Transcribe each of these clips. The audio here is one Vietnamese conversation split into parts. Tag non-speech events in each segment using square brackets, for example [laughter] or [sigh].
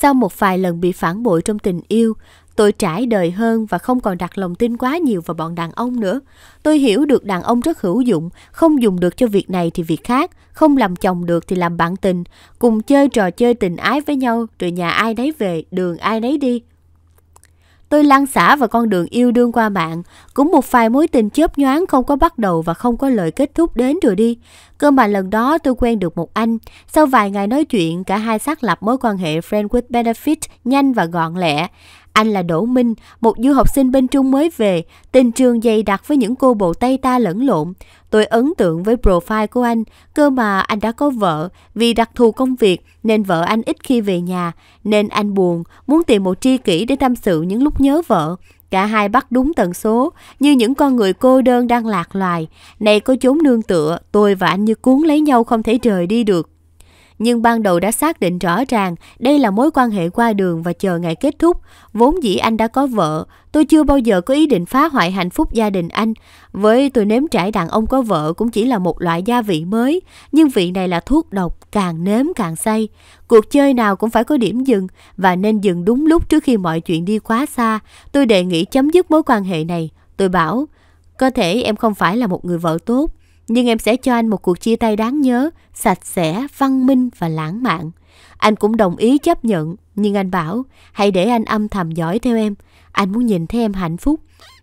Sau một vài lần bị phản bội trong tình yêu, tôi trải đời hơn và không còn đặt lòng tin quá nhiều vào bọn đàn ông nữa. Tôi hiểu được đàn ông rất hữu dụng, không dùng được cho việc này thì việc khác, không làm chồng được thì làm bạn tình, cùng chơi trò chơi tình ái với nhau rồi nhà ai nấy về, đường ai nấy đi, Tôi lăn xả vào con đường yêu đương qua mạng, cũng một vài mối tình chớp nhoáng không có bắt đầu và không có lời kết thúc đến rồi đi. Cơ mà lần đó tôi quen được một anh, sau vài ngày nói chuyện cả hai xác lập mối quan hệ friend with benefit nhanh và gọn lẹ. Anh là Đỗ Minh, một du học sinh bên Trung mới về, tình trường dày đặc với những cô bộ tay ta lẫn lộn. Tôi ấn tượng với profile của anh, cơ mà anh đã có vợ, vì đặc thù công việc nên vợ anh ít khi về nhà, nên anh buồn, muốn tìm một tri kỷ để tâm sự những lúc nhớ vợ. Cả hai bắt đúng tần số, như những con người cô đơn đang lạc loài. Này có chốn nương tựa, tôi và anh như cuốn lấy nhau không thể rời đi được nhưng ban đầu đã xác định rõ ràng đây là mối quan hệ qua đường và chờ ngày kết thúc. Vốn dĩ anh đã có vợ, tôi chưa bao giờ có ý định phá hoại hạnh phúc gia đình anh. Với tôi nếm trải đàn ông có vợ cũng chỉ là một loại gia vị mới, nhưng vị này là thuốc độc, càng nếm càng say. Cuộc chơi nào cũng phải có điểm dừng và nên dừng đúng lúc trước khi mọi chuyện đi quá xa. Tôi đề nghị chấm dứt mối quan hệ này. Tôi bảo, có thể em không phải là một người vợ tốt, nhưng em sẽ cho anh một cuộc chia tay đáng nhớ, sạch sẽ, văn minh và lãng mạn. Anh cũng đồng ý chấp nhận, nhưng anh bảo hãy để anh âm thầm dõi theo em. Anh muốn nhìn thấy em hạnh phúc.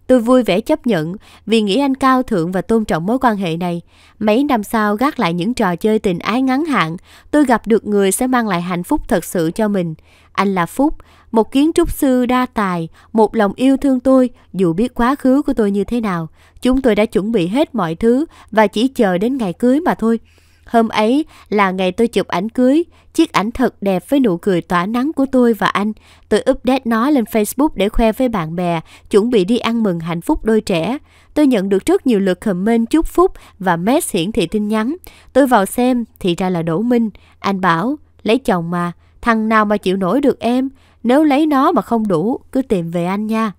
Tôi vui vẻ chấp nhận vì nghĩ anh cao thượng và tôn trọng mối quan hệ này. Mấy năm sau gác lại những trò chơi tình ái ngắn hạn, tôi gặp được người sẽ mang lại hạnh phúc thật sự cho mình. Anh là Phúc một kiến trúc sư đa tài, một lòng yêu thương tôi dù biết quá khứ của tôi như thế nào. Chúng tôi đã chuẩn bị hết mọi thứ và chỉ chờ đến ngày cưới mà thôi. Hôm ấy là ngày tôi chụp ảnh cưới, chiếc ảnh thật đẹp với nụ cười tỏa nắng của tôi và anh. Tôi update nó lên Facebook để khoe với bạn bè, chuẩn bị đi ăn mừng hạnh phúc đôi trẻ. Tôi nhận được rất nhiều lượt comment chúc phúc và mess hiển thị tin nhắn. Tôi vào xem thì ra là Đỗ Minh, anh bảo lấy chồng mà, thằng nào mà chịu nổi được em, nếu lấy nó mà không đủ, cứ tìm về anh nha.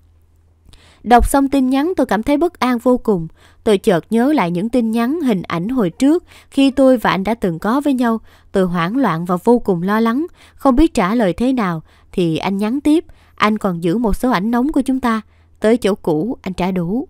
Đọc xong tin nhắn tôi cảm thấy bất an vô cùng. Tôi chợt nhớ lại những tin nhắn, hình ảnh hồi trước khi tôi và anh đã từng có với nhau. Tôi hoảng loạn và vô cùng lo lắng, không biết trả lời thế nào. Thì anh nhắn tiếp, anh còn giữ một số ảnh nóng của chúng ta. Tới chỗ cũ, anh trả đủ.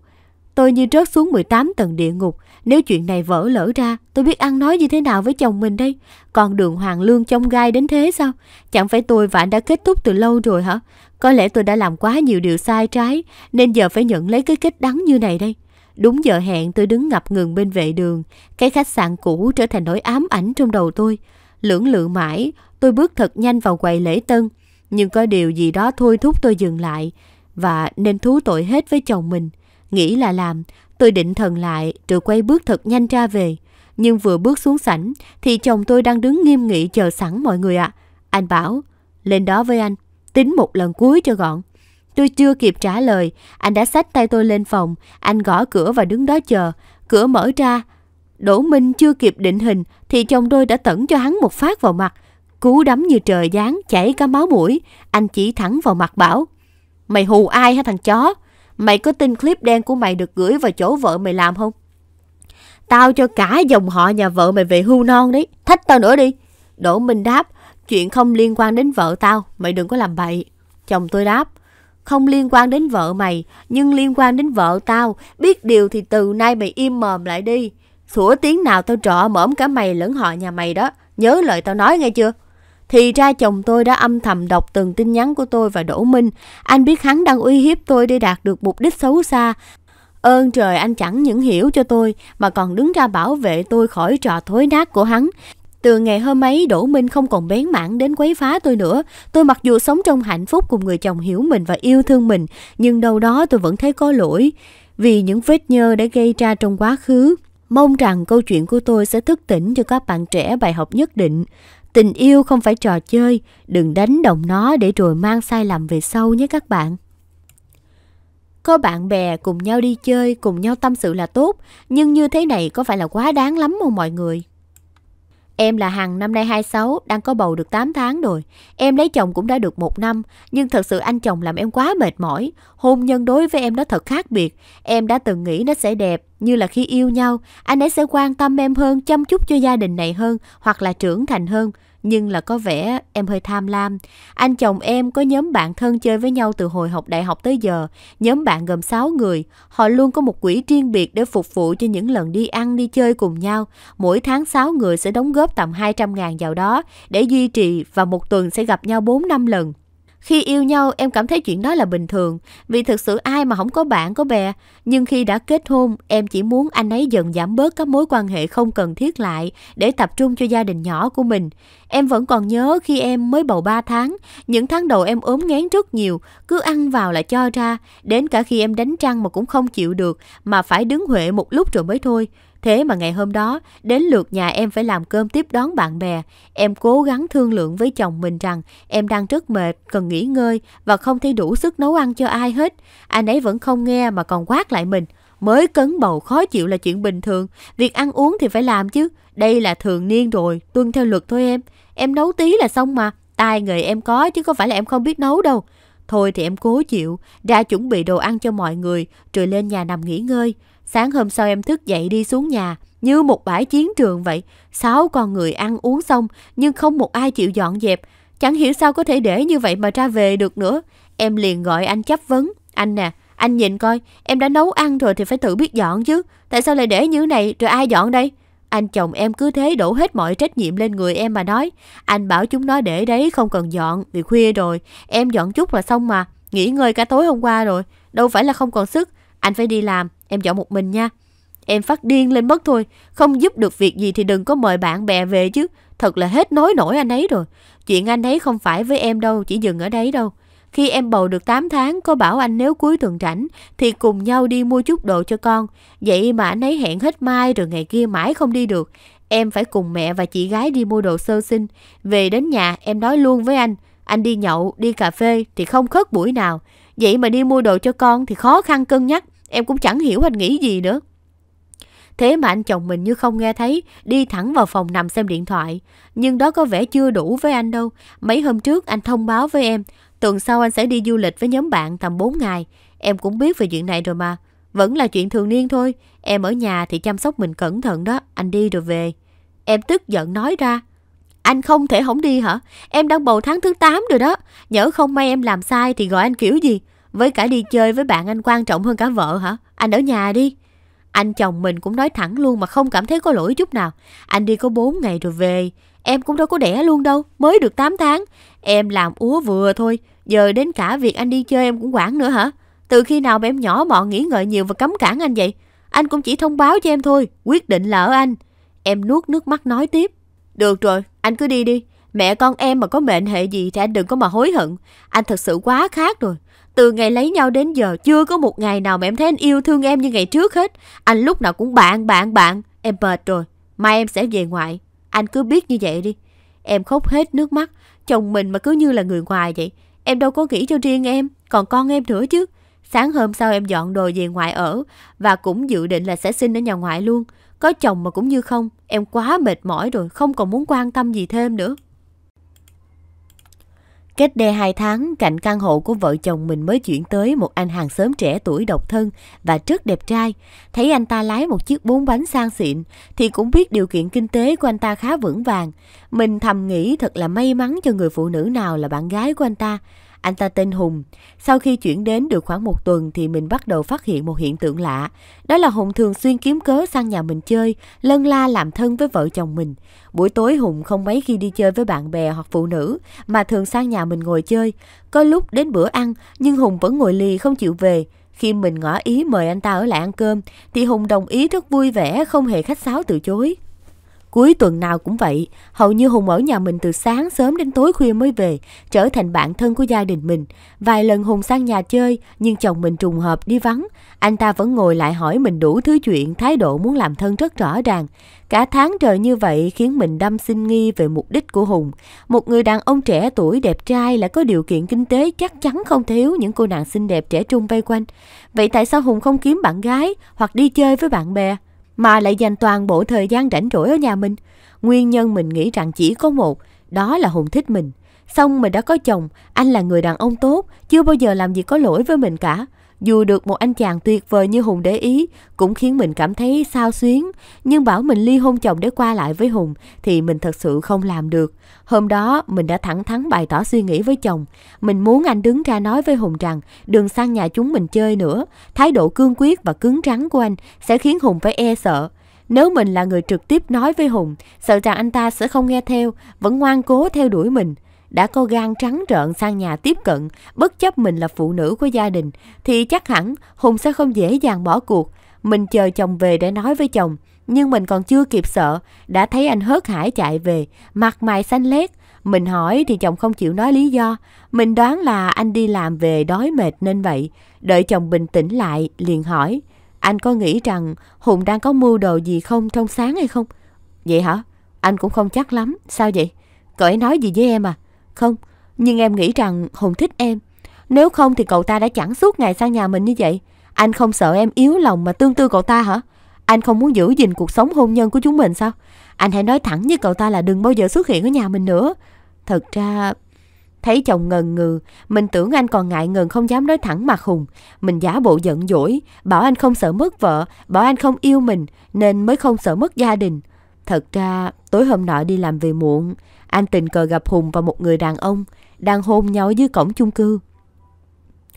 Tôi như rớt xuống 18 tầng địa ngục. Nếu chuyện này vỡ lỡ ra, tôi biết ăn nói như thế nào với chồng mình đây? Còn đường hoàng lương trong gai đến thế sao? Chẳng phải tôi và anh đã kết thúc từ lâu rồi hả? Có lẽ tôi đã làm quá nhiều điều sai trái, nên giờ phải nhận lấy cái kết đắng như này đây. Đúng giờ hẹn tôi đứng ngập ngừng bên vệ đường, cái khách sạn cũ trở thành nỗi ám ảnh trong đầu tôi. Lưỡng lự mãi, tôi bước thật nhanh vào quầy lễ tân, nhưng có điều gì đó thôi thúc tôi dừng lại và nên thú tội hết với chồng mình. Nghĩ là làm, tôi định thần lại rồi quay bước thật nhanh ra về. Nhưng vừa bước xuống sảnh thì chồng tôi đang đứng nghiêm nghị chờ sẵn mọi người ạ. À. Anh bảo, lên đó với anh, tính một lần cuối cho gọn. Tôi chưa kịp trả lời, anh đã xách tay tôi lên phòng, anh gõ cửa và đứng đó chờ. Cửa mở ra, Đỗ Minh chưa kịp định hình thì chồng tôi đã tẩn cho hắn một phát vào mặt. Cú đấm như trời giáng, chảy cả máu mũi. Anh chỉ thẳng vào mặt bảo. Mày hù ai hả thằng chó? Mày có tin clip đen của mày được gửi vào chỗ vợ mày làm không? Tao cho cả dòng họ nhà vợ mày về hưu non đấy. Thách tao nữa đi. Đỗ Minh đáp. Chuyện không liên quan đến vợ tao. Mày đừng có làm bậy. Chồng tôi đáp. Không liên quan đến vợ mày. Nhưng liên quan đến vợ tao. Biết điều thì từ nay mày im mồm lại đi. Sủa tiếng nào tao trọ mõm cả mày lẫn họ nhà mày đó. Nhớ lời tao nói nghe chưa? Thì ra chồng tôi đã âm thầm đọc từng tin nhắn của tôi và Đỗ Minh. Anh biết hắn đang uy hiếp tôi để đạt được mục đích xấu xa. Ơn trời anh chẳng những hiểu cho tôi mà còn đứng ra bảo vệ tôi khỏi trò thối nát của hắn. Từ ngày hôm ấy Đỗ Minh không còn bén mảng đến quấy phá tôi nữa. Tôi mặc dù sống trong hạnh phúc cùng người chồng hiểu mình và yêu thương mình, nhưng đâu đó tôi vẫn thấy có lỗi vì những vết nhơ đã gây ra trong quá khứ. Mong rằng câu chuyện của tôi sẽ thức tỉnh cho các bạn trẻ bài học nhất định. Tình yêu không phải trò chơi, đừng đánh động nó để rồi mang sai lầm về sau nhé các bạn. Có bạn bè cùng nhau đi chơi, cùng nhau tâm sự là tốt, nhưng như thế này có phải là quá đáng lắm không mọi người? Em là Hằng năm nay 26, đang có bầu được 8 tháng rồi. Em lấy chồng cũng đã được 1 năm, nhưng thật sự anh chồng làm em quá mệt mỏi. Hôn nhân đối với em nó thật khác biệt. Em đã từng nghĩ nó sẽ đẹp, như là khi yêu nhau, anh ấy sẽ quan tâm em hơn, chăm chút cho gia đình này hơn, hoặc là trưởng thành hơn nhưng là có vẻ em hơi tham lam. Anh chồng em có nhóm bạn thân chơi với nhau từ hồi học đại học tới giờ. Nhóm bạn gồm 6 người. Họ luôn có một quỹ riêng biệt để phục vụ cho những lần đi ăn, đi chơi cùng nhau. Mỗi tháng 6 người sẽ đóng góp tầm 200 ngàn vào đó để duy trì và một tuần sẽ gặp nhau 4-5 lần. Khi yêu nhau em cảm thấy chuyện đó là bình thường, vì thực sự ai mà không có bạn có bè, nhưng khi đã kết hôn, em chỉ muốn anh ấy dần giảm bớt các mối quan hệ không cần thiết lại để tập trung cho gia đình nhỏ của mình. Em vẫn còn nhớ khi em mới bầu 3 tháng, những tháng đầu em ốm ngán rất nhiều, cứ ăn vào là cho ra, đến cả khi em đánh răng mà cũng không chịu được mà phải đứng huệ một lúc rồi mới thôi. Thế mà ngày hôm đó, đến lượt nhà em phải làm cơm tiếp đón bạn bè, em cố gắng thương lượng với chồng mình rằng em đang rất mệt, cần nghỉ ngơi và không thể đủ sức nấu ăn cho ai hết. Anh ấy vẫn không nghe mà còn quát lại mình. Mới cấn bầu khó chịu là chuyện bình thường, việc ăn uống thì phải làm chứ. Đây là thường niên rồi, tuân theo luật thôi em. Em nấu tí là xong mà, tai người em có chứ không phải là em không biết nấu đâu. Thôi thì em cố chịu, ra chuẩn bị đồ ăn cho mọi người, rồi lên nhà nằm nghỉ ngơi. Sáng hôm sau em thức dậy đi xuống nhà, như một bãi chiến trường vậy. Sáu con người ăn uống xong, nhưng không một ai chịu dọn dẹp. Chẳng hiểu sao có thể để như vậy mà ra về được nữa. Em liền gọi anh chấp vấn. Anh nè, anh nhìn coi, em đã nấu ăn rồi thì phải tự biết dọn chứ. Tại sao lại để như này, rồi ai dọn đây? Anh chồng em cứ thế đổ hết mọi trách nhiệm lên người em mà nói. Anh bảo chúng nó để đấy không cần dọn, vì khuya rồi. Em dọn chút là xong mà, nghỉ ngơi cả tối hôm qua rồi. Đâu phải là không còn sức, anh phải đi làm. Em chọn một mình nha. Em phát điên lên mất thôi. Không giúp được việc gì thì đừng có mời bạn bè về chứ. Thật là hết nói nổi anh ấy rồi. Chuyện anh ấy không phải với em đâu, chỉ dừng ở đấy đâu. Khi em bầu được 8 tháng, có bảo anh nếu cuối tuần rảnh thì cùng nhau đi mua chút đồ cho con. Vậy mà anh ấy hẹn hết mai rồi ngày kia mãi không đi được. Em phải cùng mẹ và chị gái đi mua đồ sơ sinh. Về đến nhà em nói luôn với anh, anh đi nhậu, đi cà phê thì không khớt buổi nào. Vậy mà đi mua đồ cho con thì khó khăn cân nhắc. Em cũng chẳng hiểu anh nghĩ gì nữa. Thế mà anh chồng mình như không nghe thấy, đi thẳng vào phòng nằm xem điện thoại. Nhưng đó có vẻ chưa đủ với anh đâu. Mấy hôm trước anh thông báo với em, tuần sau anh sẽ đi du lịch với nhóm bạn tầm 4 ngày. Em cũng biết về chuyện này rồi mà. Vẫn là chuyện thường niên thôi. Em ở nhà thì chăm sóc mình cẩn thận đó. Anh đi rồi về. Em tức giận nói ra. Anh không thể không đi hả? Em đang bầu tháng thứ 8 rồi đó. Nhỡ không may em làm sai thì gọi anh kiểu gì? Với cả đi chơi với bạn anh quan trọng hơn cả vợ hả? Anh ở nhà đi. Anh chồng mình cũng nói thẳng luôn mà không cảm thấy có lỗi chút nào. Anh đi có 4 ngày rồi về. Em cũng đâu có đẻ luôn đâu, mới được 8 tháng. Em làm úa vừa thôi, giờ đến cả việc anh đi chơi em cũng quản nữa hả? Từ khi nào mà em nhỏ mọn nghĩ ngợi nhiều và cấm cản anh vậy? Anh cũng chỉ thông báo cho em thôi, quyết định là ở anh. Em nuốt nước mắt nói tiếp. Được rồi, anh cứ đi đi. Mẹ con em mà có mệnh hệ gì thì anh đừng có mà hối hận. Anh thật sự quá khác rồi. Từ ngày lấy nhau đến giờ chưa có một ngày nào mà em thấy anh yêu thương em như ngày trước hết. Anh lúc nào cũng bạn, bạn, bạn. Em mệt rồi, mai em sẽ về ngoại. Anh cứ biết như vậy đi. Em khóc hết nước mắt, chồng mình mà cứ như là người ngoài vậy. Em đâu có nghĩ cho riêng em, còn con em nữa chứ. Sáng hôm sau em dọn đồ về ngoại ở và cũng dự định là sẽ xin ở nhà ngoại luôn. Có chồng mà cũng như không, em quá mệt mỏi rồi, không còn muốn quan tâm gì thêm nữa. Cách đây 2 tháng, cạnh căn hộ của vợ chồng mình mới chuyển tới một anh hàng xóm trẻ tuổi độc thân và rất đẹp trai. Thấy anh ta lái một chiếc bốn bánh sang xịn thì cũng biết điều kiện kinh tế của anh ta khá vững vàng. Mình thầm nghĩ thật là may mắn cho người phụ nữ nào là bạn gái của anh ta. Anh ta tên Hùng. Sau khi chuyển đến được khoảng một tuần thì mình bắt đầu phát hiện một hiện tượng lạ. Đó là Hùng thường xuyên kiếm cớ sang nhà mình chơi, lân la làm thân với vợ chồng mình. Buổi tối Hùng không mấy khi đi chơi với bạn bè hoặc phụ nữ, mà thường sang nhà mình ngồi chơi. Có lúc đến bữa ăn, nhưng Hùng vẫn ngồi lì không chịu về. Khi mình ngỏ ý mời anh ta ở lại ăn cơm, thì Hùng đồng ý rất vui vẻ, không hề khách sáo từ chối. Cuối tuần nào cũng vậy, hầu như Hùng ở nhà mình từ sáng sớm đến tối khuya mới về, trở thành bạn thân của gia đình mình. Vài lần Hùng sang nhà chơi, nhưng chồng mình trùng hợp đi vắng. Anh ta vẫn ngồi lại hỏi mình đủ thứ chuyện, thái độ muốn làm thân rất rõ ràng. Cả tháng trời như vậy khiến mình đâm sinh nghi về mục đích của Hùng. Một người đàn ông trẻ tuổi đẹp trai lại có điều kiện kinh tế chắc chắn không thiếu những cô nàng xinh đẹp trẻ trung vây quanh. Vậy tại sao Hùng không kiếm bạn gái hoặc đi chơi với bạn bè? mà lại dành toàn bộ thời gian rảnh rỗi ở nhà mình. Nguyên nhân mình nghĩ rằng chỉ có một, đó là Hùng thích mình. Xong mình đã có chồng, anh là người đàn ông tốt, chưa bao giờ làm gì có lỗi với mình cả. Dù được một anh chàng tuyệt vời như Hùng để ý, cũng khiến mình cảm thấy sao xuyến. Nhưng bảo mình ly hôn chồng để qua lại với Hùng thì mình thật sự không làm được. Hôm đó mình đã thẳng thắn bày tỏ suy nghĩ với chồng. Mình muốn anh đứng ra nói với Hùng rằng đừng sang nhà chúng mình chơi nữa. Thái độ cương quyết và cứng rắn của anh sẽ khiến Hùng phải e sợ. Nếu mình là người trực tiếp nói với Hùng, sợ rằng anh ta sẽ không nghe theo, vẫn ngoan cố theo đuổi mình đã có gan trắng trợn sang nhà tiếp cận, bất chấp mình là phụ nữ của gia đình, thì chắc hẳn Hùng sẽ không dễ dàng bỏ cuộc. Mình chờ chồng về để nói với chồng, nhưng mình còn chưa kịp sợ, đã thấy anh hớt hải chạy về, mặt mày xanh lét. Mình hỏi thì chồng không chịu nói lý do, mình đoán là anh đi làm về đói mệt nên vậy. Đợi chồng bình tĩnh lại, liền hỏi, anh có nghĩ rằng Hùng đang có mưu đồ gì không trong sáng hay không? Vậy hả? Anh cũng không chắc lắm, sao vậy? Cậu ấy nói gì với em à? Không, nhưng em nghĩ rằng Hùng thích em. Nếu không thì cậu ta đã chẳng suốt ngày sang nhà mình như vậy. Anh không sợ em yếu lòng mà tương tư cậu ta hả? Anh không muốn giữ gìn cuộc sống hôn nhân của chúng mình sao? Anh hãy nói thẳng với cậu ta là đừng bao giờ xuất hiện ở nhà mình nữa. Thật ra... Thấy chồng ngần ngừ, mình tưởng anh còn ngại ngần không dám nói thẳng mặt Hùng. Mình giả bộ giận dỗi, bảo anh không sợ mất vợ, bảo anh không yêu mình, nên mới không sợ mất gia đình. Thật ra, tối hôm nọ đi làm về muộn, anh tình cờ gặp Hùng và một người đàn ông đang hôn nhau dưới cổng chung cư.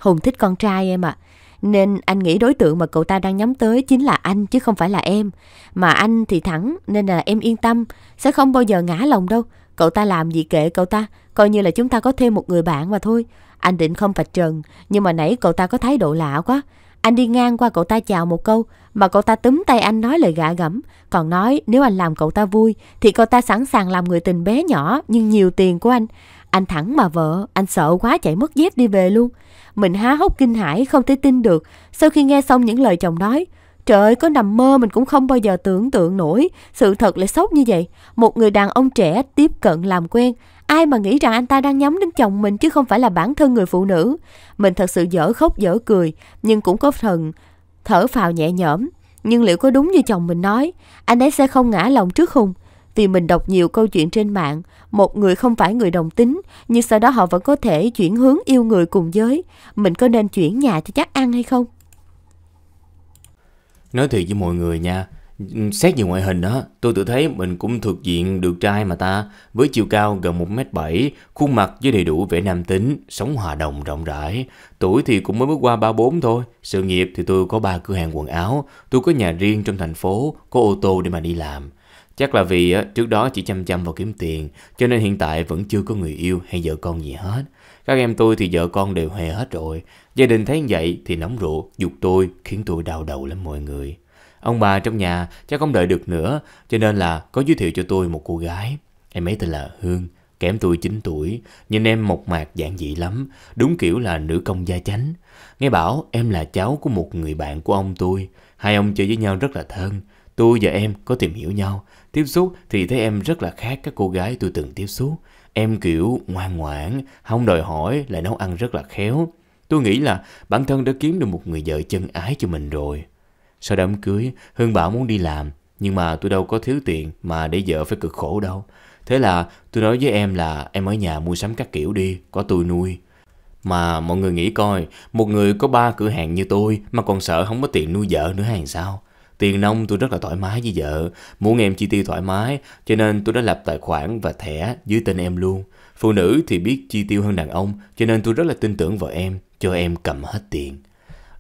Hùng thích con trai em ạ. À. Nên anh nghĩ đối tượng mà cậu ta đang nhắm tới chính là anh chứ không phải là em. Mà anh thì thẳng nên là em yên tâm, sẽ không bao giờ ngã lòng đâu. Cậu ta làm gì kệ cậu ta, coi như là chúng ta có thêm một người bạn mà thôi. Anh định không vạch trần, nhưng mà nãy cậu ta có thái độ lạ quá. Anh đi ngang qua cậu ta chào một câu, mà cậu ta túm tay anh nói lời gạ gẫm, còn nói nếu anh làm cậu ta vui thì cậu ta sẵn sàng làm người tình bé nhỏ nhưng nhiều tiền của anh. Anh thẳng mà vợ, anh sợ quá chạy mất dép đi về luôn. Mình há hốc kinh hãi không thể tin được sau khi nghe xong những lời chồng nói. Trời ơi, có nằm mơ mình cũng không bao giờ tưởng tượng nổi, sự thật lại sốc như vậy. Một người đàn ông trẻ tiếp cận làm quen, Ai mà nghĩ rằng anh ta đang nhắm đến chồng mình chứ không phải là bản thân người phụ nữ. Mình thật sự dở khóc dở cười, nhưng cũng có thần thở phào nhẹ nhõm. Nhưng liệu có đúng như chồng mình nói, anh ấy sẽ không ngã lòng trước Hùng? Vì mình đọc nhiều câu chuyện trên mạng, một người không phải người đồng tính, nhưng sau đó họ vẫn có thể chuyển hướng yêu người cùng giới. Mình có nên chuyển nhà cho chắc ăn hay không? Nói thiệt với mọi người nha, Ừ, xét về ngoại hình đó, tôi tự thấy mình cũng thuộc diện được trai mà ta, với chiều cao gần 1m7, khuôn mặt với đầy đủ vẻ nam tính, sống hòa đồng rộng rãi. Tuổi thì cũng mới bước qua 34 thôi, sự nghiệp thì tôi có ba cửa hàng quần áo, tôi có nhà riêng trong thành phố, có ô tô để mà đi làm. Chắc là vì trước đó chỉ chăm chăm vào kiếm tiền, cho nên hiện tại vẫn chưa có người yêu hay vợ con gì hết. Các em tôi thì vợ con đều hề hết rồi, gia đình thấy vậy thì nóng ruột, dục tôi, khiến tôi đau đầu lắm mọi người. Ông bà trong nhà chắc không đợi được nữa, cho nên là có giới thiệu cho tôi một cô gái. Em ấy tên là Hương, kém tôi 9 tuổi, nhìn em mộc mạc giản dị lắm, đúng kiểu là nữ công gia chánh. Nghe bảo em là cháu của một người bạn của ông tôi, hai ông chơi với nhau rất là thân. Tôi và em có tìm hiểu nhau, tiếp xúc thì thấy em rất là khác các cô gái tôi từng tiếp xúc. Em kiểu ngoan ngoãn, không đòi hỏi, lại nấu ăn rất là khéo. Tôi nghĩ là bản thân đã kiếm được một người vợ chân ái cho mình rồi. Sau đám cưới, Hưng bảo muốn đi làm, nhưng mà tôi đâu có thiếu tiền mà để vợ phải cực khổ đâu. Thế là tôi nói với em là em ở nhà mua sắm các kiểu đi, có tôi nuôi. Mà mọi người nghĩ coi, một người có ba cửa hàng như tôi mà còn sợ không có tiền nuôi vợ nữa hàng sao? Tiền nông tôi rất là thoải mái với vợ, muốn em chi tiêu thoải mái, cho nên tôi đã lập tài khoản và thẻ dưới tên em luôn. Phụ nữ thì biết chi tiêu hơn đàn ông, cho nên tôi rất là tin tưởng vợ em, cho em cầm hết tiền.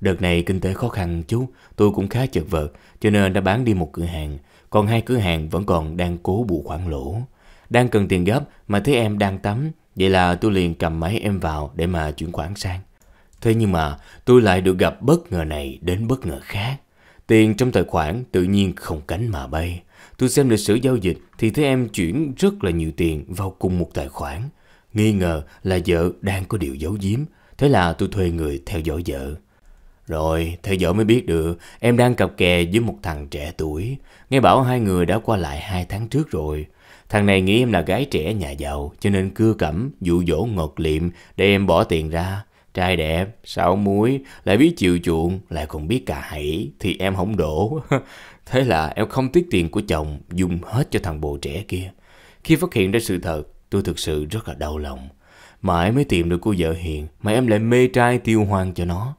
Đợt này kinh tế khó khăn chú, tôi cũng khá chật vật, cho nên đã bán đi một cửa hàng. Còn hai cửa hàng vẫn còn đang cố bù khoản lỗ. Đang cần tiền gấp mà thấy em đang tắm, vậy là tôi liền cầm máy em vào để mà chuyển khoản sang. Thế nhưng mà tôi lại được gặp bất ngờ này đến bất ngờ khác. Tiền trong tài khoản tự nhiên không cánh mà bay. Tôi xem lịch sử giao dịch thì thấy em chuyển rất là nhiều tiền vào cùng một tài khoản. Nghi ngờ là vợ đang có điều giấu giếm, thế là tôi thuê người theo dõi vợ. Rồi, theo dõi mới biết được, em đang cặp kè với một thằng trẻ tuổi. Nghe bảo hai người đã qua lại hai tháng trước rồi. Thằng này nghĩ em là gái trẻ nhà giàu, cho nên cưa cẩm, dụ dỗ ngọt liệm để em bỏ tiền ra. Trai đẹp, sáu muối, lại biết chịu chuộng, lại còn biết cả hãy, thì em không đổ. [laughs] Thế là em không tiếc tiền của chồng, dùng hết cho thằng bồ trẻ kia. Khi phát hiện ra sự thật, tôi thực sự rất là đau lòng. Mãi mới tìm được cô vợ hiền, mà em lại mê trai tiêu hoang cho nó.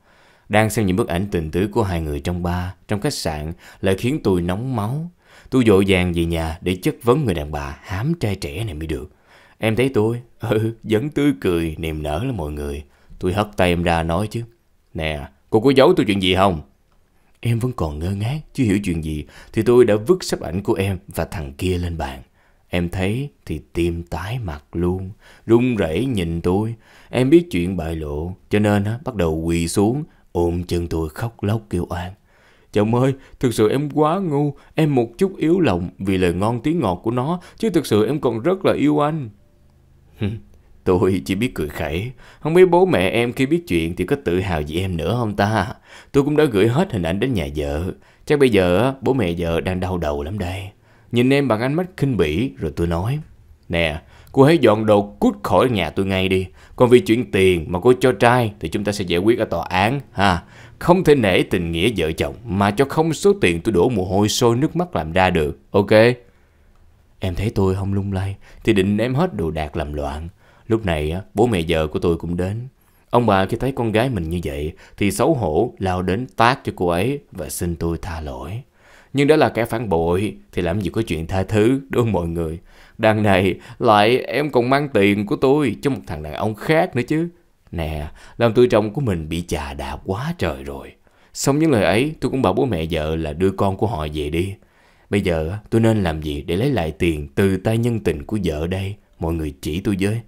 Đang xem những bức ảnh tình tứ của hai người trong ba, trong khách sạn lại khiến tôi nóng máu. Tôi vội vàng về nhà để chất vấn người đàn bà hám trai trẻ này mới được. Em thấy tôi, [laughs] ừ, vẫn tươi cười, niềm nở là mọi người. Tôi hất tay em ra nói chứ. Nè, cô có giấu tôi chuyện gì không? Em vẫn còn ngơ ngác, chưa hiểu chuyện gì, thì tôi đã vứt sắp ảnh của em và thằng kia lên bàn. Em thấy thì tim tái mặt luôn, run rẩy nhìn tôi. Em biết chuyện bại lộ, cho nên á, bắt đầu quỳ xuống, ôm chân tôi khóc lóc kêu oan. Chồng ơi, thực sự em quá ngu, em một chút yếu lòng vì lời ngon tiếng ngọt của nó, chứ thực sự em còn rất là yêu anh. Tôi chỉ biết cười khẩy, không biết bố mẹ em khi biết chuyện thì có tự hào gì em nữa không ta. Tôi cũng đã gửi hết hình ảnh đến nhà vợ, chắc bây giờ bố mẹ vợ đang đau đầu lắm đây. Nhìn em bằng ánh mắt khinh bỉ rồi tôi nói, nè, Cô hãy dọn đồ cút khỏi nhà tôi ngay đi Còn vì chuyện tiền mà cô cho trai Thì chúng ta sẽ giải quyết ở tòa án ha Không thể nể tình nghĩa vợ chồng Mà cho không số tiền tôi đổ mồ hôi sôi nước mắt làm ra được Ok Em thấy tôi không lung lay Thì định ném hết đồ đạc làm loạn Lúc này bố mẹ vợ của tôi cũng đến Ông bà khi thấy con gái mình như vậy Thì xấu hổ lao đến tác cho cô ấy Và xin tôi tha lỗi Nhưng đó là kẻ phản bội Thì làm gì có chuyện tha thứ đúng không mọi người Đằng này, lại em còn mang tiền của tôi cho một thằng đàn ông khác nữa chứ. Nè, làm tôi chồng của mình bị chà đạp quá trời rồi. Xong những lời ấy, tôi cũng bảo bố mẹ vợ là đưa con của họ về đi. Bây giờ tôi nên làm gì để lấy lại tiền từ tay nhân tình của vợ đây? Mọi người chỉ tôi với.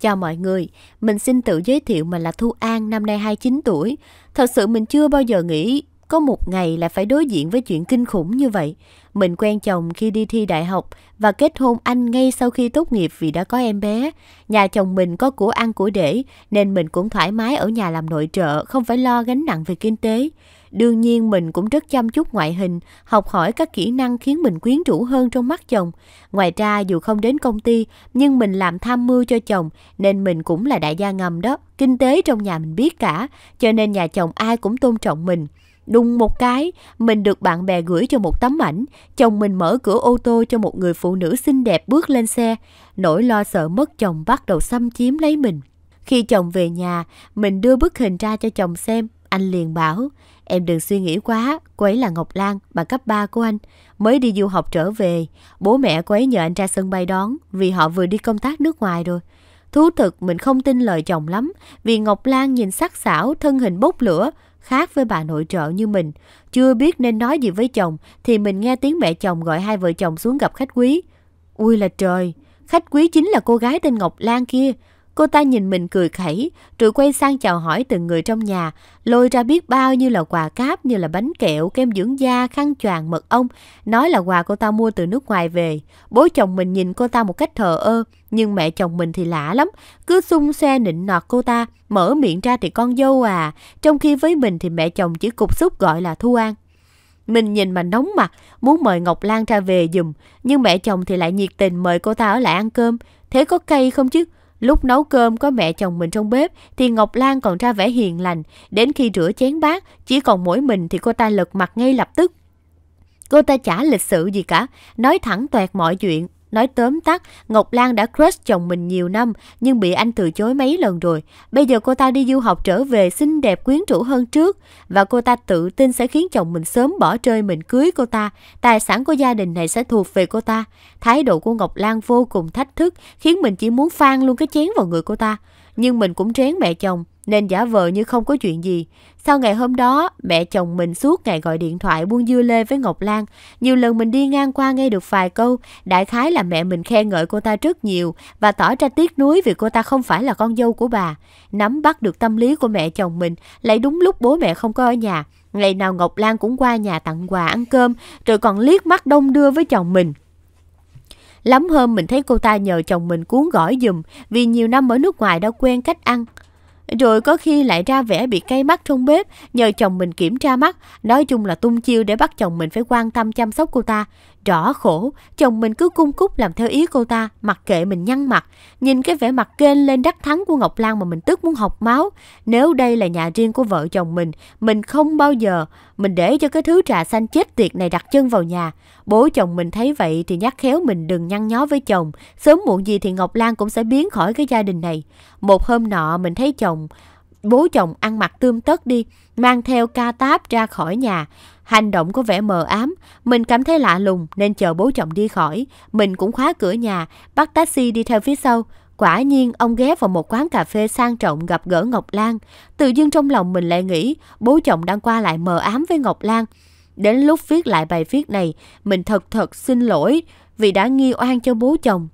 Chào mọi người, mình xin tự giới thiệu mình là Thu An, năm nay 29 tuổi. Thật sự mình chưa bao giờ nghĩ có một ngày lại phải đối diện với chuyện kinh khủng như vậy. Mình quen chồng khi đi thi đại học và kết hôn anh ngay sau khi tốt nghiệp vì đã có em bé. Nhà chồng mình có của ăn của để nên mình cũng thoải mái ở nhà làm nội trợ, không phải lo gánh nặng về kinh tế. Đương nhiên mình cũng rất chăm chút ngoại hình, học hỏi các kỹ năng khiến mình quyến rũ hơn trong mắt chồng. Ngoài ra dù không đến công ty nhưng mình làm tham mưu cho chồng nên mình cũng là đại gia ngầm đó. Kinh tế trong nhà mình biết cả, cho nên nhà chồng ai cũng tôn trọng mình. Đùng một cái, mình được bạn bè gửi cho một tấm ảnh, chồng mình mở cửa ô tô cho một người phụ nữ xinh đẹp bước lên xe, nỗi lo sợ mất chồng bắt đầu xâm chiếm lấy mình. Khi chồng về nhà, mình đưa bức hình ra cho chồng xem, anh liền bảo, em đừng suy nghĩ quá, cô ấy là Ngọc Lan, bà cấp 3 của anh, mới đi du học trở về, bố mẹ cô ấy nhờ anh ra sân bay đón vì họ vừa đi công tác nước ngoài rồi. Thú thực mình không tin lời chồng lắm, vì Ngọc Lan nhìn sắc sảo, thân hình bốc lửa, Khác với bà nội trợ như mình, chưa biết nên nói gì với chồng thì mình nghe tiếng mẹ chồng gọi hai vợ chồng xuống gặp khách quý. Ui là trời, khách quý chính là cô gái tên Ngọc Lan kia, Cô ta nhìn mình cười khẩy, rồi quay sang chào hỏi từng người trong nhà, lôi ra biết bao nhiêu là quà cáp như là bánh kẹo, kem dưỡng da, khăn choàng, mật ong, nói là quà cô ta mua từ nước ngoài về. Bố chồng mình nhìn cô ta một cách thờ ơ, nhưng mẹ chồng mình thì lạ lắm, cứ xung xoe nịnh nọt cô ta, mở miệng ra thì con dâu à, trong khi với mình thì mẹ chồng chỉ cục xúc gọi là thu an. Mình nhìn mà nóng mặt, muốn mời Ngọc Lan ra về giùm, nhưng mẹ chồng thì lại nhiệt tình mời cô ta ở lại ăn cơm. Thế có cây không chứ? Lúc nấu cơm có mẹ chồng mình trong bếp thì Ngọc Lan còn ra vẻ hiền lành, đến khi rửa chén bát, chỉ còn mỗi mình thì cô ta lật mặt ngay lập tức. Cô ta chả lịch sự gì cả, nói thẳng toẹt mọi chuyện, Nói tóm tắt, Ngọc Lan đã crush chồng mình nhiều năm nhưng bị anh từ chối mấy lần rồi. Bây giờ cô ta đi du học trở về xinh đẹp quyến rũ hơn trước và cô ta tự tin sẽ khiến chồng mình sớm bỏ rơi mình cưới cô ta. Tài sản của gia đình này sẽ thuộc về cô ta. Thái độ của Ngọc Lan vô cùng thách thức khiến mình chỉ muốn phan luôn cái chén vào người cô ta. Nhưng mình cũng trén mẹ chồng, nên giả vờ như không có chuyện gì. Sau ngày hôm đó, mẹ chồng mình suốt ngày gọi điện thoại buông dưa lê với Ngọc Lan. Nhiều lần mình đi ngang qua nghe được vài câu, đại khái là mẹ mình khen ngợi cô ta rất nhiều và tỏ ra tiếc nuối vì cô ta không phải là con dâu của bà. Nắm bắt được tâm lý của mẹ chồng mình, lại đúng lúc bố mẹ không có ở nhà. Ngày nào Ngọc Lan cũng qua nhà tặng quà ăn cơm, rồi còn liếc mắt đông đưa với chồng mình. Lắm hôm mình thấy cô ta nhờ chồng mình cuốn gỏi giùm, vì nhiều năm ở nước ngoài đã quen cách ăn. Rồi có khi lại ra vẻ bị cay mắt trong bếp, nhờ chồng mình kiểm tra mắt, nói chung là tung chiêu để bắt chồng mình phải quan tâm chăm sóc cô ta. Rõ khổ, chồng mình cứ cung cúc làm theo ý cô ta, mặc kệ mình nhăn mặt. Nhìn cái vẻ mặt kênh lên đắc thắng của Ngọc Lan mà mình tức muốn học máu. Nếu đây là nhà riêng của vợ chồng mình, mình không bao giờ mình để cho cái thứ trà xanh chết tiệt này đặt chân vào nhà. Bố chồng mình thấy vậy thì nhắc khéo mình đừng nhăn nhó với chồng. Sớm muộn gì thì Ngọc Lan cũng sẽ biến khỏi cái gia đình này. Một hôm nọ mình thấy chồng bố chồng ăn mặc tươm tất đi, mang theo ca táp ra khỏi nhà. Hành động có vẻ mờ ám, mình cảm thấy lạ lùng nên chờ bố chồng đi khỏi. Mình cũng khóa cửa nhà, bắt taxi đi theo phía sau. Quả nhiên ông ghé vào một quán cà phê sang trọng gặp gỡ Ngọc Lan. Tự dưng trong lòng mình lại nghĩ bố chồng đang qua lại mờ ám với Ngọc Lan. Đến lúc viết lại bài viết này, mình thật thật xin lỗi vì đã nghi oan cho bố chồng.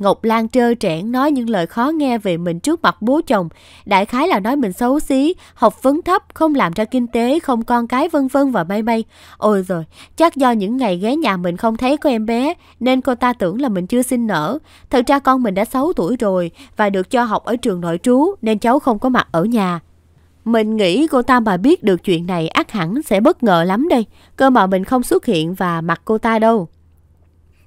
Ngọc Lan trơ trẽn nói những lời khó nghe về mình trước mặt bố chồng, đại khái là nói mình xấu xí, học vấn thấp, không làm ra kinh tế, không con cái vân vân và may may. Ôi rồi, chắc do những ngày ghé nhà mình không thấy có em bé, nên cô ta tưởng là mình chưa sinh nở. Thật ra con mình đã 6 tuổi rồi và được cho học ở trường nội trú nên cháu không có mặt ở nhà. Mình nghĩ cô ta mà biết được chuyện này ác hẳn sẽ bất ngờ lắm đây, cơ mà mình không xuất hiện và mặt cô ta đâu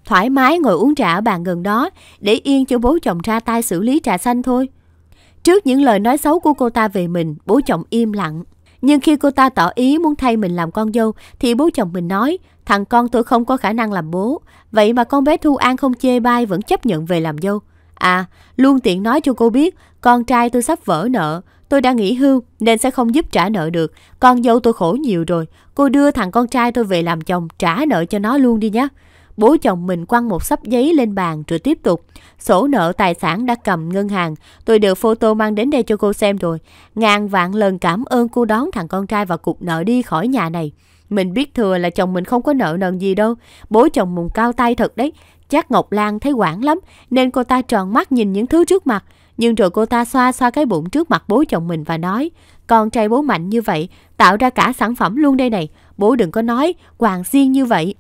thoải mái ngồi uống trà ở bàn gần đó, để yên cho bố chồng ra tay xử lý trà xanh thôi. Trước những lời nói xấu của cô ta về mình, bố chồng im lặng. Nhưng khi cô ta tỏ ý muốn thay mình làm con dâu, thì bố chồng mình nói, thằng con tôi không có khả năng làm bố, vậy mà con bé Thu An không chê bai vẫn chấp nhận về làm dâu. À, luôn tiện nói cho cô biết, con trai tôi sắp vỡ nợ, tôi đã nghỉ hưu nên sẽ không giúp trả nợ được, con dâu tôi khổ nhiều rồi, cô đưa thằng con trai tôi về làm chồng trả nợ cho nó luôn đi nhé bố chồng mình quăng một sấp giấy lên bàn rồi tiếp tục. Sổ nợ tài sản đã cầm ngân hàng, tôi đều photo mang đến đây cho cô xem rồi. Ngàn vạn lần cảm ơn cô đón thằng con trai và cục nợ đi khỏi nhà này. Mình biết thừa là chồng mình không có nợ nần gì đâu. Bố chồng mùng cao tay thật đấy. Chắc Ngọc Lan thấy quản lắm nên cô ta tròn mắt nhìn những thứ trước mặt. Nhưng rồi cô ta xoa xoa cái bụng trước mặt bố chồng mình và nói Con trai bố mạnh như vậy, tạo ra cả sản phẩm luôn đây này. Bố đừng có nói, hoàng xiên như vậy.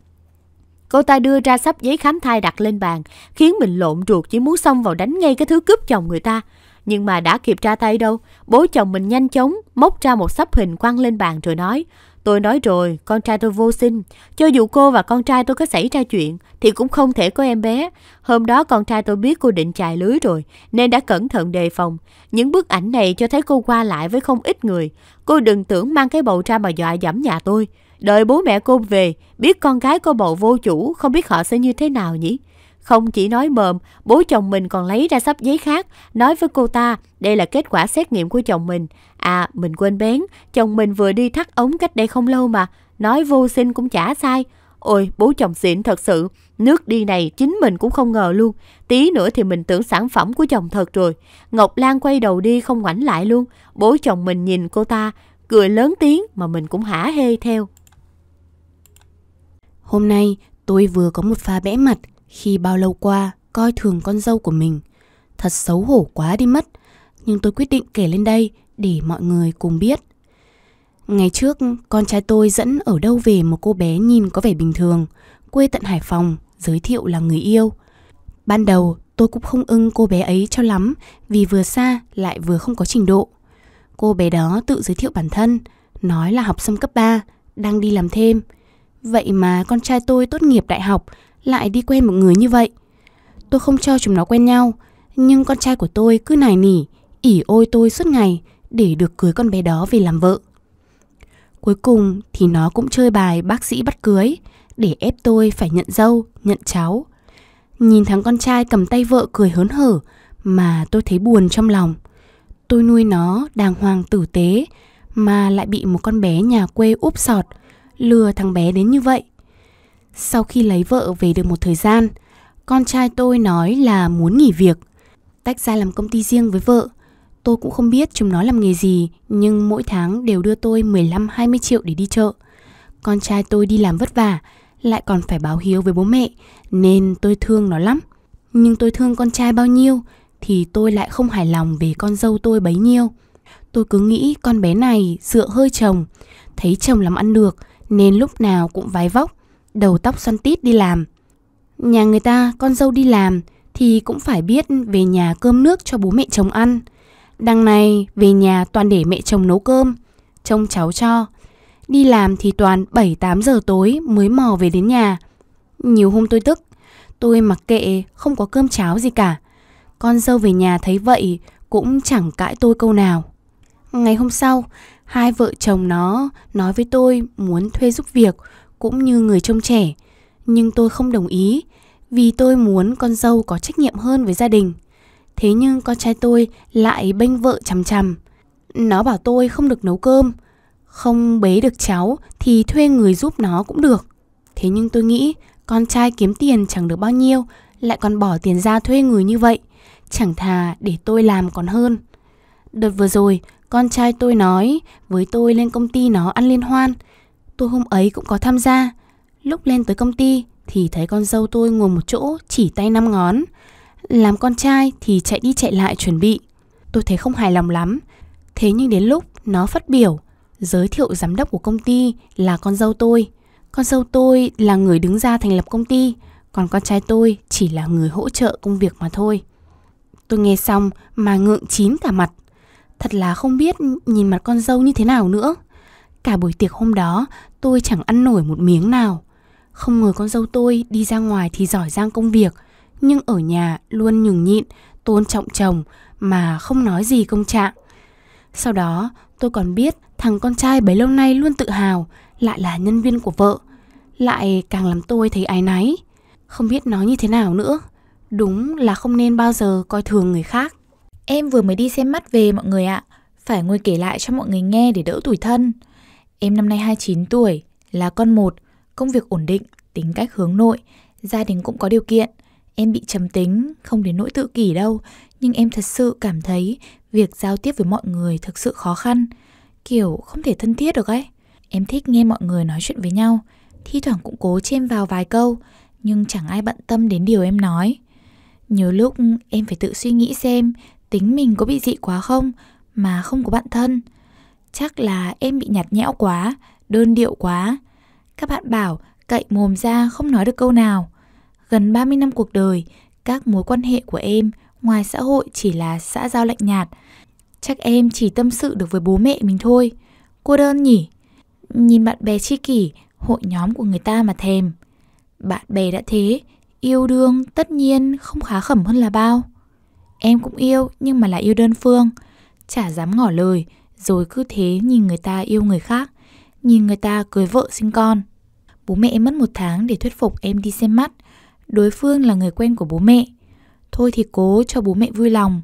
Cô ta đưa ra sắp giấy khám thai đặt lên bàn, khiến mình lộn ruột chỉ muốn xông vào đánh ngay cái thứ cướp chồng người ta. Nhưng mà đã kịp ra tay đâu, bố chồng mình nhanh chóng móc ra một sắp hình quăng lên bàn rồi nói Tôi nói rồi, con trai tôi vô sinh. Cho dù cô và con trai tôi có xảy ra chuyện, thì cũng không thể có em bé. Hôm đó con trai tôi biết cô định chài lưới rồi, nên đã cẩn thận đề phòng. Những bức ảnh này cho thấy cô qua lại với không ít người. Cô đừng tưởng mang cái bầu ra mà dọa dẫm nhà tôi. Đợi bố mẹ cô về, biết con gái có bầu vô chủ, không biết họ sẽ như thế nào nhỉ? Không chỉ nói mồm, bố chồng mình còn lấy ra sắp giấy khác, nói với cô ta đây là kết quả xét nghiệm của chồng mình. À, mình quên bén, chồng mình vừa đi thắt ống cách đây không lâu mà, nói vô sinh cũng chả sai. Ôi, bố chồng xịn thật sự, nước đi này chính mình cũng không ngờ luôn. Tí nữa thì mình tưởng sản phẩm của chồng thật rồi. Ngọc Lan quay đầu đi không ngoảnh lại luôn. Bố chồng mình nhìn cô ta, cười lớn tiếng mà mình cũng hả hê theo. Hôm nay tôi vừa có một pha bẽ mặt khi bao lâu qua coi thường con dâu của mình. Thật xấu hổ quá đi mất, nhưng tôi quyết định kể lên đây để mọi người cùng biết. Ngày trước, con trai tôi dẫn ở đâu về một cô bé nhìn có vẻ bình thường, quê tận Hải Phòng, giới thiệu là người yêu. Ban đầu, tôi cũng không ưng cô bé ấy cho lắm vì vừa xa lại vừa không có trình độ. Cô bé đó tự giới thiệu bản thân, nói là học xong cấp 3, đang đi làm thêm – Vậy mà con trai tôi tốt nghiệp đại học lại đi quen một người như vậy. Tôi không cho chúng nó quen nhau, nhưng con trai của tôi cứ nài nỉ, ỉ ôi tôi suốt ngày để được cưới con bé đó về làm vợ. Cuối cùng thì nó cũng chơi bài bác sĩ bắt cưới để ép tôi phải nhận dâu, nhận cháu. Nhìn thằng con trai cầm tay vợ cười hớn hở mà tôi thấy buồn trong lòng. Tôi nuôi nó đàng hoàng tử tế mà lại bị một con bé nhà quê úp sọt – lừa thằng bé đến như vậy. Sau khi lấy vợ về được một thời gian, con trai tôi nói là muốn nghỉ việc, tách ra làm công ty riêng với vợ. Tôi cũng không biết chúng nó làm nghề gì, nhưng mỗi tháng đều đưa tôi 15-20 triệu để đi chợ. Con trai tôi đi làm vất vả, lại còn phải báo hiếu với bố mẹ, nên tôi thương nó lắm. Nhưng tôi thương con trai bao nhiêu, thì tôi lại không hài lòng về con dâu tôi bấy nhiêu. Tôi cứ nghĩ con bé này dựa hơi chồng, thấy chồng làm ăn được nên lúc nào cũng vái vóc, đầu tóc xoăn tít đi làm. Nhà người ta con dâu đi làm thì cũng phải biết về nhà cơm nước cho bố mẹ chồng ăn. Đằng này về nhà toàn để mẹ chồng nấu cơm, trông cháu cho. Đi làm thì toàn 7-8 giờ tối mới mò về đến nhà. Nhiều hôm tôi tức, tôi mặc kệ không có cơm cháo gì cả. Con dâu về nhà thấy vậy cũng chẳng cãi tôi câu nào. Ngày hôm sau, hai vợ chồng nó nói với tôi muốn thuê giúp việc cũng như người trông trẻ, nhưng tôi không đồng ý vì tôi muốn con dâu có trách nhiệm hơn với gia đình. Thế nhưng con trai tôi lại bênh vợ chằm chằm. Nó bảo tôi không được nấu cơm, không bế được cháu thì thuê người giúp nó cũng được. Thế nhưng tôi nghĩ con trai kiếm tiền chẳng được bao nhiêu, lại còn bỏ tiền ra thuê người như vậy, chẳng thà để tôi làm còn hơn. Đợt vừa rồi, con trai tôi nói với tôi lên công ty nó ăn liên hoan. Tôi hôm ấy cũng có tham gia. Lúc lên tới công ty thì thấy con dâu tôi ngồi một chỗ chỉ tay năm ngón. Làm con trai thì chạy đi chạy lại chuẩn bị. Tôi thấy không hài lòng lắm. Thế nhưng đến lúc nó phát biểu, giới thiệu giám đốc của công ty là con dâu tôi. Con dâu tôi là người đứng ra thành lập công ty, còn con trai tôi chỉ là người hỗ trợ công việc mà thôi. Tôi nghe xong mà ngượng chín cả mặt. Thật là không biết nhìn mặt con dâu như thế nào nữa Cả buổi tiệc hôm đó tôi chẳng ăn nổi một miếng nào Không ngờ con dâu tôi đi ra ngoài thì giỏi giang công việc Nhưng ở nhà luôn nhường nhịn, tôn trọng chồng mà không nói gì công trạng Sau đó tôi còn biết thằng con trai bấy lâu nay luôn tự hào Lại là nhân viên của vợ Lại càng làm tôi thấy ái náy Không biết nói như thế nào nữa Đúng là không nên bao giờ coi thường người khác Em vừa mới đi xem mắt về mọi người ạ, phải ngồi kể lại cho mọi người nghe để đỡ tuổi thân. Em năm nay 29 tuổi, là con một, công việc ổn định, tính cách hướng nội, gia đình cũng có điều kiện. Em bị trầm tính, không đến nỗi tự kỷ đâu, nhưng em thật sự cảm thấy việc giao tiếp với mọi người thực sự khó khăn, kiểu không thể thân thiết được ấy. Em thích nghe mọi người nói chuyện với nhau, thi thoảng cũng cố chêm vào vài câu, nhưng chẳng ai bận tâm đến điều em nói. Nhiều lúc em phải tự suy nghĩ xem tính mình có bị dị quá không mà không có bạn thân. Chắc là em bị nhạt nhẽo quá, đơn điệu quá. Các bạn bảo cậy mồm ra không nói được câu nào. Gần 30 năm cuộc đời, các mối quan hệ của em ngoài xã hội chỉ là xã giao lạnh nhạt. Chắc em chỉ tâm sự được với bố mẹ mình thôi. Cô đơn nhỉ? Nhìn bạn bè tri kỷ, hội nhóm của người ta mà thèm. Bạn bè đã thế, yêu đương tất nhiên không khá khẩm hơn là bao. Em cũng yêu nhưng mà là yêu đơn phương Chả dám ngỏ lời Rồi cứ thế nhìn người ta yêu người khác Nhìn người ta cưới vợ sinh con Bố mẹ em mất một tháng để thuyết phục em đi xem mắt Đối phương là người quen của bố mẹ Thôi thì cố cho bố mẹ vui lòng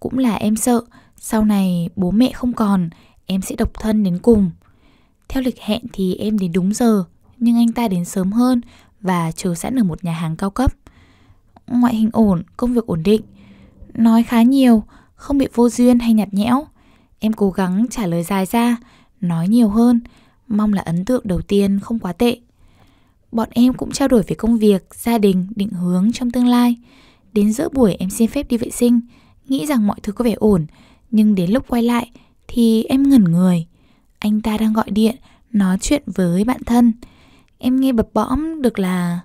Cũng là em sợ Sau này bố mẹ không còn Em sẽ độc thân đến cùng Theo lịch hẹn thì em đến đúng giờ Nhưng anh ta đến sớm hơn Và chờ sẵn ở một nhà hàng cao cấp Ngoại hình ổn, công việc ổn định Nói khá nhiều, không bị vô duyên hay nhạt nhẽo. Em cố gắng trả lời dài ra, nói nhiều hơn, mong là ấn tượng đầu tiên không quá tệ. Bọn em cũng trao đổi về công việc, gia đình, định hướng trong tương lai. Đến giữa buổi em xin phép đi vệ sinh, nghĩ rằng mọi thứ có vẻ ổn, nhưng đến lúc quay lại thì em ngẩn người. Anh ta đang gọi điện, nói chuyện với bạn thân. Em nghe bập bõm được là...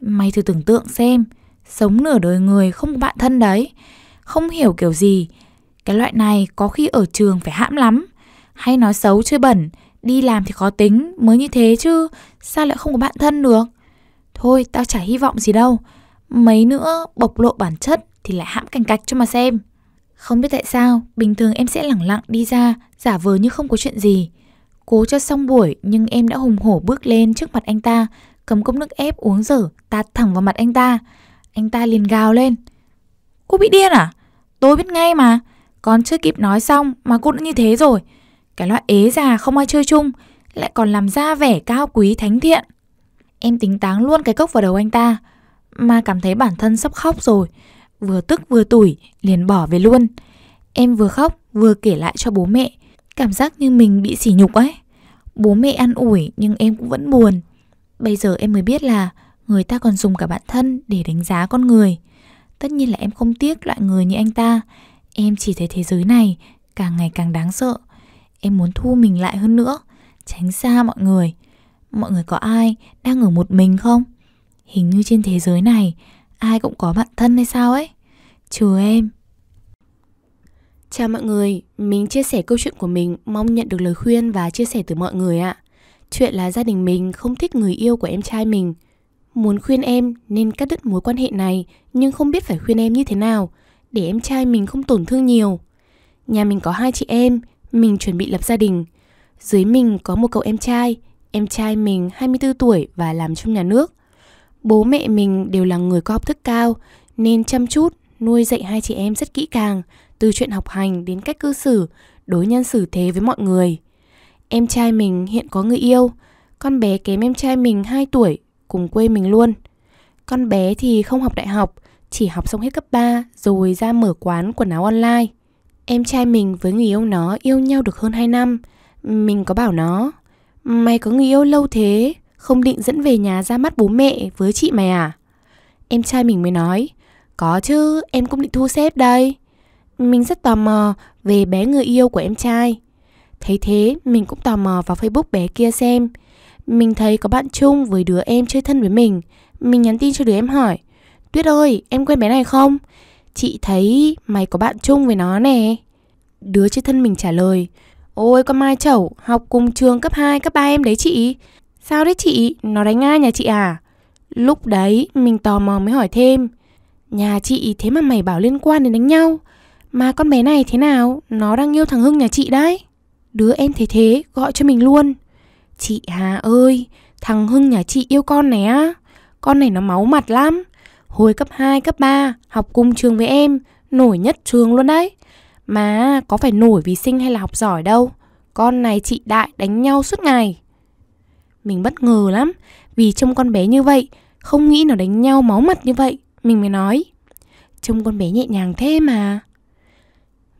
Mày thử tưởng tượng xem, Sống nửa đời người không có bạn thân đấy Không hiểu kiểu gì Cái loại này có khi ở trường phải hãm lắm Hay nói xấu chơi bẩn Đi làm thì khó tính Mới như thế chứ Sao lại không có bạn thân được Thôi tao chả hy vọng gì đâu Mấy nữa bộc lộ bản chất Thì lại hãm cành cạch cho mà xem Không biết tại sao Bình thường em sẽ lẳng lặng đi ra Giả vờ như không có chuyện gì Cố cho xong buổi nhưng em đã hùng hổ bước lên trước mặt anh ta Cầm cốc nước ép uống dở tạt thẳng vào mặt anh ta anh ta liền gào lên Cô bị điên à? Tôi biết ngay mà còn chưa kịp nói xong mà cô đã như thế rồi Cái loại ế già không ai chơi chung Lại còn làm ra vẻ cao quý thánh thiện Em tính táng luôn cái cốc vào đầu anh ta Mà cảm thấy bản thân sắp khóc rồi Vừa tức vừa tủi Liền bỏ về luôn Em vừa khóc vừa kể lại cho bố mẹ Cảm giác như mình bị sỉ nhục ấy Bố mẹ ăn ủi nhưng em cũng vẫn buồn Bây giờ em mới biết là người ta còn dùng cả bản thân để đánh giá con người. Tất nhiên là em không tiếc loại người như anh ta, em chỉ thấy thế giới này càng ngày càng đáng sợ. Em muốn thu mình lại hơn nữa, tránh xa mọi người. Mọi người có ai đang ở một mình không? Hình như trên thế giới này ai cũng có bạn thân hay sao ấy, trừ em. Chào mọi người, mình chia sẻ câu chuyện của mình, mong nhận được lời khuyên và chia sẻ từ mọi người ạ. Chuyện là gia đình mình không thích người yêu của em trai mình, muốn khuyên em nên cắt đứt mối quan hệ này nhưng không biết phải khuyên em như thế nào để em trai mình không tổn thương nhiều. Nhà mình có hai chị em, mình chuẩn bị lập gia đình. Dưới mình có một cậu em trai, em trai mình 24 tuổi và làm trong nhà nước. Bố mẹ mình đều là người có học thức cao nên chăm chút nuôi dạy hai chị em rất kỹ càng, từ chuyện học hành đến cách cư xử, đối nhân xử thế với mọi người. Em trai mình hiện có người yêu, con bé kém em trai mình 2 tuổi cùng quê mình luôn. Con bé thì không học đại học, chỉ học xong hết cấp 3 rồi ra mở quán quần áo online. Em trai mình với người yêu nó yêu nhau được hơn 2 năm. Mình có bảo nó, mày có người yêu lâu thế, không định dẫn về nhà ra mắt bố mẹ với chị mày à? Em trai mình mới nói, có chứ, em cũng định thu xếp đây. Mình rất tò mò về bé người yêu của em trai. Thấy thế, mình cũng tò mò vào Facebook bé kia xem. Mình thấy có bạn chung với đứa em chơi thân với mình Mình nhắn tin cho đứa em hỏi Tuyết ơi, em quen bé này không? Chị thấy mày có bạn chung với nó nè Đứa chơi thân mình trả lời Ôi con Mai Chẩu, học cùng trường cấp 2, cấp 3 em đấy chị Sao đấy chị, nó đánh ai nhà chị à? Lúc đấy mình tò mò mới hỏi thêm Nhà chị thế mà mày bảo liên quan đến đánh nhau Mà con bé này thế nào Nó đang yêu thằng Hưng nhà chị đấy Đứa em thấy thế gọi cho mình luôn Chị Hà ơi, thằng Hưng nhà chị yêu con này á Con này nó máu mặt lắm Hồi cấp 2, cấp 3, học cùng trường với em Nổi nhất trường luôn đấy Mà có phải nổi vì sinh hay là học giỏi đâu Con này chị Đại đánh nhau suốt ngày Mình bất ngờ lắm Vì trông con bé như vậy Không nghĩ nó đánh nhau máu mặt như vậy Mình mới nói Trông con bé nhẹ nhàng thế mà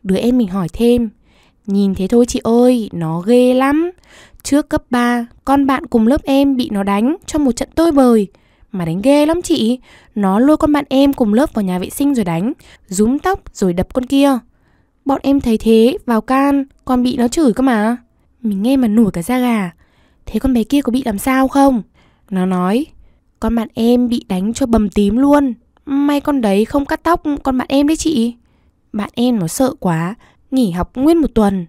Đứa em mình hỏi thêm Nhìn thế thôi chị ơi, nó ghê lắm. Trước cấp 3, con bạn cùng lớp em bị nó đánh cho một trận tơi bời. Mà đánh ghê lắm chị, nó lôi con bạn em cùng lớp vào nhà vệ sinh rồi đánh, rúm tóc rồi đập con kia. Bọn em thấy thế, vào can, còn bị nó chửi cơ mà. Mình nghe mà nổi cả da gà. Thế con bé kia có bị làm sao không? Nó nói, con bạn em bị đánh cho bầm tím luôn. May con đấy không cắt tóc con bạn em đấy chị. Bạn em nó sợ quá, nghỉ học nguyên một tuần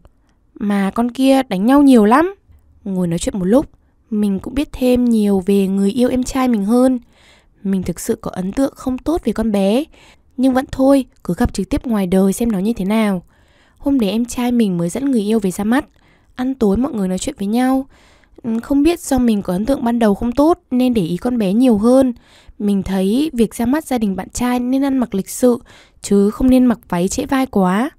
Mà con kia đánh nhau nhiều lắm Ngồi nói chuyện một lúc Mình cũng biết thêm nhiều về người yêu em trai mình hơn Mình thực sự có ấn tượng không tốt về con bé Nhưng vẫn thôi, cứ gặp trực tiếp ngoài đời xem nó như thế nào Hôm đấy em trai mình mới dẫn người yêu về ra mắt Ăn tối mọi người nói chuyện với nhau ừ, Không biết do mình có ấn tượng ban đầu không tốt Nên để ý con bé nhiều hơn Mình thấy việc ra mắt gia đình bạn trai nên ăn mặc lịch sự Chứ không nên mặc váy trễ vai quá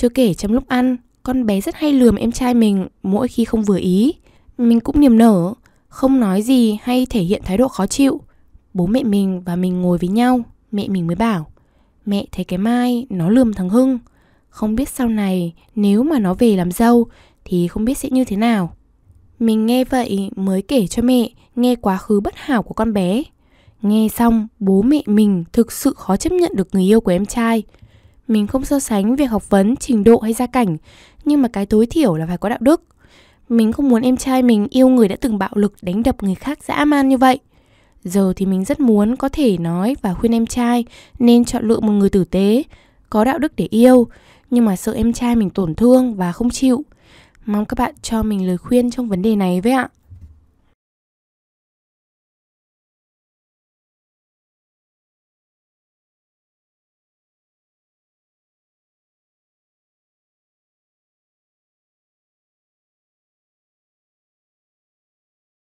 chưa kể trong lúc ăn, con bé rất hay lườm em trai mình mỗi khi không vừa ý. Mình cũng niềm nở, không nói gì hay thể hiện thái độ khó chịu. Bố mẹ mình và mình ngồi với nhau, mẹ mình mới bảo Mẹ thấy cái Mai nó lườm thằng Hưng Không biết sau này nếu mà nó về làm dâu thì không biết sẽ như thế nào Mình nghe vậy mới kể cho mẹ nghe quá khứ bất hảo của con bé Nghe xong bố mẹ mình thực sự khó chấp nhận được người yêu của em trai mình không so sánh việc học vấn, trình độ hay gia cảnh, nhưng mà cái tối thiểu là phải có đạo đức. Mình không muốn em trai mình yêu người đã từng bạo lực đánh đập người khác dã man như vậy. Giờ thì mình rất muốn có thể nói và khuyên em trai nên chọn lựa một người tử tế, có đạo đức để yêu, nhưng mà sợ em trai mình tổn thương và không chịu. Mong các bạn cho mình lời khuyên trong vấn đề này với ạ.